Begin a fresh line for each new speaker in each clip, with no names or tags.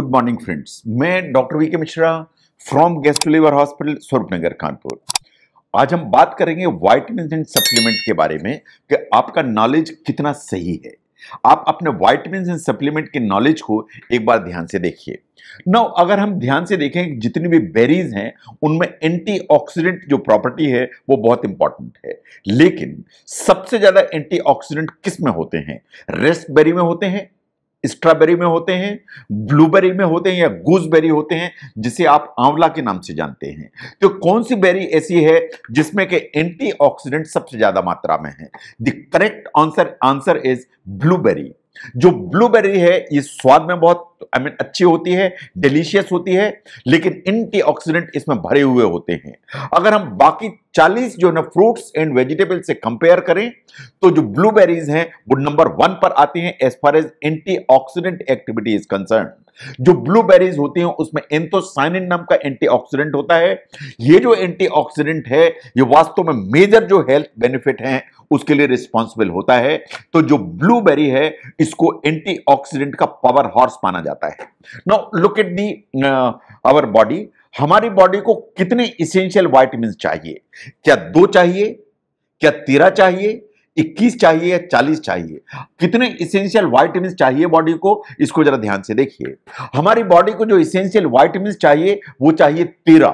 good morning friends मैं doctor V K Mishra from गैस्ट्रोलीवर hospital स्वरूप नगर कानपुर आज हम बात करेंगे वाइटमिन एंड सप्लीमेंट के बारे में कि आपका नॉलेज कितना सही है आप अपने वाइटमिन एंड सप्लीमेंट के नॉलेज को एक बार ध्यान से देखिए ना अगर हम ध्यान से देखें जितनी भी बेरीज हैं उनमें एंटीऑक्सीडेंट जो प्रॉपर्टी है वो बहुत इंपॉर्टेंट है लेकिन सबसे ज़्यादा एंटीऑक्सीडेंट किस में होते हैं रेस्ट बेरी में होते हैं स्ट्रॉबेरी में होते हैं ब्लूबेरी में होते हैं या गूसबेरी होते हैं जिसे आप आंवला के नाम से जानते हैं तो कौन सी बेरी ऐसी है जिसमें के एंटीऑक्सीडेंट सबसे ज्यादा मात्रा में है the correct answer answer is blueberry जो ब्लूबेरी है ये स्वाद में बहुत आई I मीन mean, अच्छी होती है डिलीशियस होती है लेकिन एंटीऑक्सीडेंट इसमें भरे हुए होते हैं अगर हम बाकी 40 जो है ना फ्रूट्स एंड वेजिटेबल से कंपेयर करें तो जो ब्लूबेरीज हैं वो नंबर वन पर आती हैं as far as antioxidant activity is concern जो ब्लूबेरीज होती हैं उसमें एंथोसाइनिन नाम का एंटीऑक्सीडेंट होता है ये जो एंटीऑक्सीडेंट है ये वास्तव में मेजर जो हेल्थ बेनिफिट हैं उसके लिए रिस्पॉन्सिबल होता है तो जो ब्लूबेरी है इसको एंटीऑक्सीडेंट का पावर हॉर्स माना जाता है now look at the our body हमारी बॉडी को कितने इसेंशियल वाइटमिन चाहिए क्या दो चाहिए क्या तेरह चाहिए 21 चाहिए या 40 चाहिए कितने इसेंशियल वाइटमिन चाहिए बॉडी को इसको जरा ध्यान से देखिए हमारी बॉडी को जो इसेंशियल वाइटमिन चाहिए वो चाहिए तेरह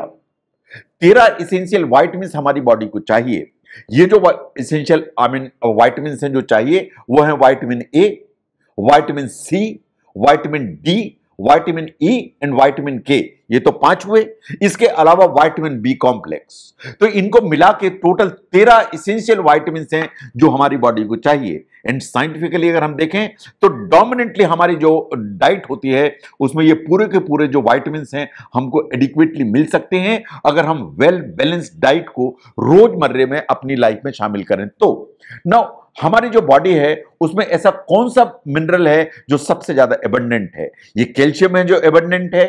तेरह इसेंशियल वाइटमिन हमारी बॉडी को चाहिए ये जो इसेंशियल आई मीन वाइटमिन जो चाहिए वो है vitamin A vitamin C vitamin D vitamin E and vitamin K ये तो पांच हुए इसके अलावा वाइटामिन बी कॉम्प्लेक्स तो इनको मिला के टोटल तेरह इसेंशियल वाइटामिन हैं जो हमारी बॉडी को चाहिए एंड साइंटिफिकली अगर हम देखें तो डोमिनेंटली हमारी जो डाइट होती है उसमें ये पूरे के पूरे जो वाइटमिन हैं हमको एडिक्वेटली मिल सकते हैं अगर हम वेल बैलेंस्ड डाइट को रोजमर्रे में अपनी लाइफ में शामिल करें तो नाउ हमारी जो बॉडी है उसमें ऐसा कौन सा मिनरल है जो सबसे ज्यादा एबंडेंट है ये कैल्शियम है जो एबंडेंट है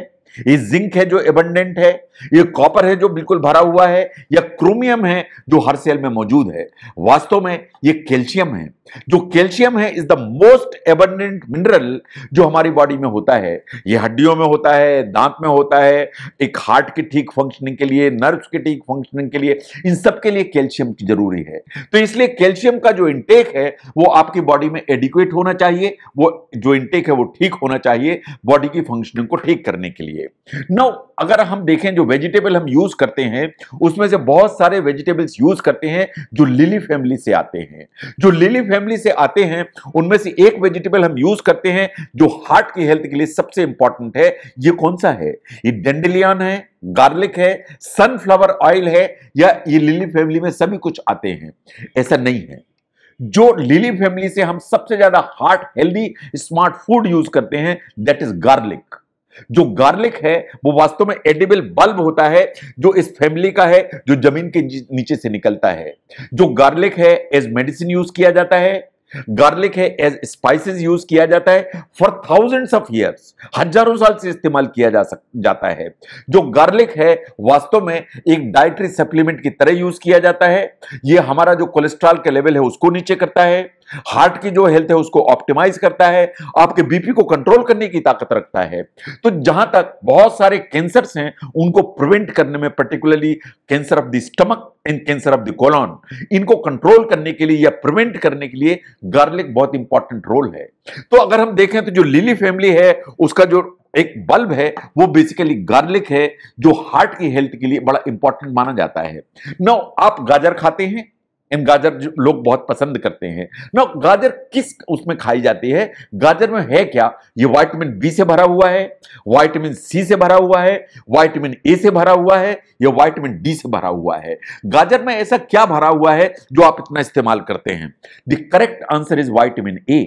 ये जिंक है जो एबंडेंट है ये कॉपर है जो बिल्कुल भरा हुआ है या क्रोमियम है जो हर सेल में मौजूद है वास्तव में ये कैल्शियम है जो कैल्शियम है is the most abundant mineral जो हमारी बॉडी में होता है ये हड्डियों में होता है दांत में होता है एक हार्ट की ठीक फंक्शनिंग के लिए नर्व्स के ठीक फंक्शनिंग के लिए इन सब के लिए कैल्शियम की जरूरी है तो इसलिए कैल्शियम का जो इंटेक है वो आपकी बॉडी में एडिक्वेट होना चाहिए वो जो इंटेक है वो ठीक होना चाहिए बॉडी की फंक्शनिंग को ठीक करने के लिए नौ अगर हम देखें जो वेजिटेबल हम यूज करते हैं उसमें से बहुत सारे वेजिटेबल्स यूज करते हैं जो लिली फैमिली से आते हैं जो लिली फैमिली से आते हैं उनमें से एक वेजिटेबल हम यूज करते हैं जो हार्ट की हेल्थ के लिए सबसे इंपॉर्टेंट है ये कौन सा है ये डेंडिलियन है गार्लिक है सनफ्लावर ऑयल है या ये लिली फैमिली में सभी कुछ आते हैं ऐसा नहीं है जो लिली फैमिली से हम सबसे ज्यादा heart healthy smart food use करते हैं दैट इज गार्लिक जो गार्लिक है वो वास्तव में एडिबल बल्ब होता है जो इस फैमिली का है जो जमीन के नीचे से निकलता है जो गार्लिक है एज मेडिसिन यूज किया जाता है गार्लिक है एज स्पाइसेस यूज किया जाता है फॉर थाउजेंड्स ऑफ इयर्स हजारों साल से इस्तेमाल किया जा सक जाता है जो गार्लिक है वास्तव में एक डाइटरी सप्लीमेंट की तरह यूज किया जाता है यह हमारा जो कोलेस्ट्रॉल का लेवल है उसको नीचे करता है हार्ट की जो हेल्थ है उसको ऑप्टिमाइज करता है आपके बीपी को कंट्रोल करने की ताकत रखता है तो जहां तक बहुत सारे कैंसर्स हैं उनको प्रिवेंट करने में particularly cancer of the stomach and cancer of the colon इनको कंट्रोल करने के लिए या प्रिवेंट करने के लिए गार्लिक बहुत इंपॉर्टेंट रोल है तो अगर हम देखें तो जो लिली फैमिली है उसका जो एक बल्ब है वो बेसिकली गार्लिक है जो हार्ट की हेल्थ के लिए बड़ा इंपॉर्टेंट माना जाता है नो आप गाजर खाते हैं एम गाजर जो लोग बहुत पसंद करते हैं ना गाजर किस उसमें खाई जाती है गाजर में है क्या ये वाइटामिन बी से भरा हुआ है वाइटामिन सी से भरा हुआ है वाइटामिन ए से भरा हुआ है या वाइटामिन डी से भरा हुआ है गाजर में ऐसा क्या भरा हुआ है जो आप इतना इस्तेमाल करते हैं the correct answer is vitamin A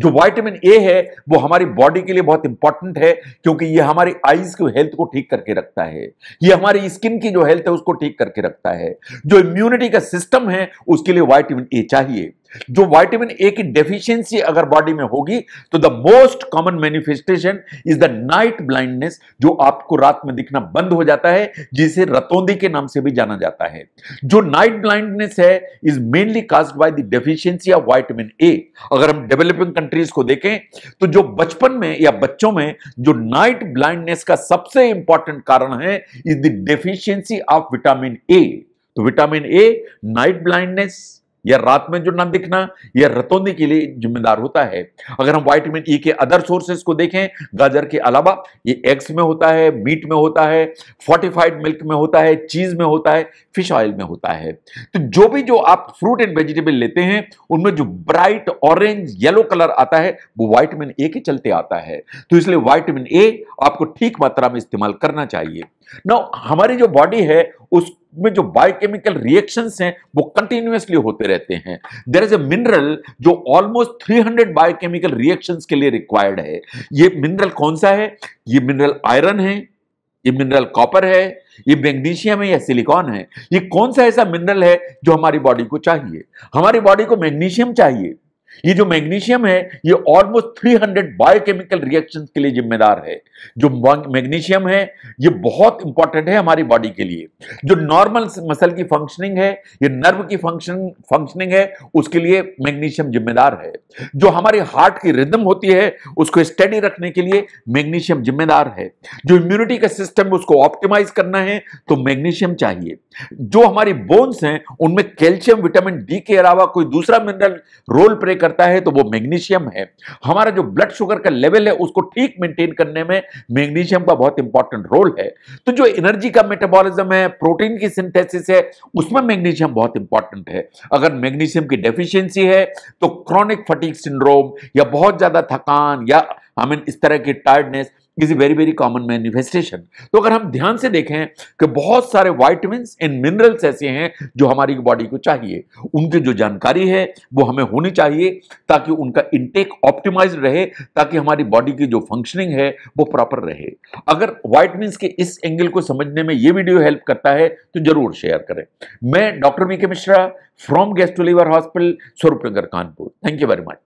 जो वाइटामिन ए है वो हमारी बॉडी के लिए बहुत इंपॉर्टेंट है क्योंकि ये हमारी आईज की हेल्थ को ठीक करके रखता है ये हमारी स्किन की जो हेल्थ है उसको ठीक करके रखता है जो इम्यूनिटी का सिस्टम है उसके लिए वाइटामिन ए चाहिए जो वाइटामिन ए की डेफिशिएंसी अगर बॉडी में होगी तो the most common manifestation is the night blindness जो आपको रात में दिखना बंद हो जाता है जिसे रतौंदी के नाम से भी जाना जाता है जो नाइट ब्लाइंडनेस है is mainly caused by the deficiency of vitamin A अगर हम डेवलपिंग कंट्रीज को देखें तो जो बचपन में या बच्चों में जो नाइट ब्लाइंडनेस का सबसे इंपॉर्टेंट कारण है is the deficiency of vitamin A तो विटामिन ए नाइट ब्लाइंडनेस या रात में जो ना दिखना या रतौंदी के लिए जिम्मेदार होता है अगर हम वाइटमिन ई e के अदर सोर्सेस को देखें गाजर के अलावा ये एग्स में होता है मीट में होता है फोर्टिफाइड मिल्क में होता है चीज में होता है फिश ऑयल में होता है तो जो भी जो आप फ्रूट एंड वेजिटेबल लेते हैं उनमें जो ब्राइट ऑरेंज येलो कलर आता है वो वाइटमिन ए के चलते आता है तो इसलिए वाइटमिन ए आपको ठीक मात्रा में इस्तेमाल करना चाहिए ना हमारी जो बॉडी है उसमें जो बायोकेमिकल रिएक्शन हैं वो कंटिन्यूसली होते रहते हैं देर इज ए मिनरल जो ऑलमोस्ट 300 बायोकेमिकल रिएक्शन के लिए रिक्वायर्ड है ये मिनरल कौन सा है ये मिनरल आयरन है ये मिनरल कॉपर है ये मैग्नीशियम है या सिलिकॉन है ये कौन सा ऐसा मिनरल है जो हमारी बॉडी को चाहिए हमारी बॉडी को मैग्नीशियम चाहिए ये जो मैग्नीशियम है ये ऑलमोस्ट 300 हंड्रेड बायोकेमिकल रिएक्शन के लिए जिम्मेदार है जो मैग्नीशियम है ये बहुत इंपॉर्टेंट है हमारी बॉडी के लिए जो नॉर्मल मसल की फंक्शनिंग है ये नर्व की फंक्शन फंक्शनिंग है उसके लिए मैग्नीशियम जिम्मेदार है जो हमारे हार्ट की रिदम होती है उसको स्टडी रखने के लिए मैग्नीशियम जिम्मेदार है जो इम्यूनिटी का सिस्टम है उसको ऑप्टिमाइज करना है तो मैग्नीशियम चाहिए जो हमारी बोन्स हैं उनमें कैल्शियम विटामिन डी के अलावा कोई दूसरा मिनरल रोल प्ले करता है तो वो मैग्नीशियम है हमारा जो ब्लड शुगर का लेवल है उसको ठीक मेंटेन करने में मैग्नीशियम का बहुत इंपॉर्टेंट रोल है तो जो एनर्जी का मेटाबॉलिज्म है प्रोटीन की सिंथेसिस है उसमें मैग्नीशियम बहुत इंपॉर्टेंट है अगर मैग्नीशियम की डेफिशिएंसी है तो क्रॉनिक फटीक सिंड्रोम या बहुत ज्यादा थकान या आई मीन इस तरह की tiredness is a very very common manifestation तो अगर हम ध्यान से देखें कि बहुत सारे वाइटमिन एंड मिनरल्स ऐसे हैं जो हमारी बॉडी को चाहिए उनकी जो जानकारी है वो हमें होनी चाहिए ताकि उनका इनटेक ऑप्टिमाइज रहे ताकि हमारी बॉडी की जो फंक्शनिंग है वो प्रॉपर रहे अगर वाइटमिन के इस एंगल को समझने में ये वीडियो हेल्प करता है तो जरूर शेयर करें मैं doctor V K Mishra from gastro liver hospital Swaroopnagar Kanpur thank you very much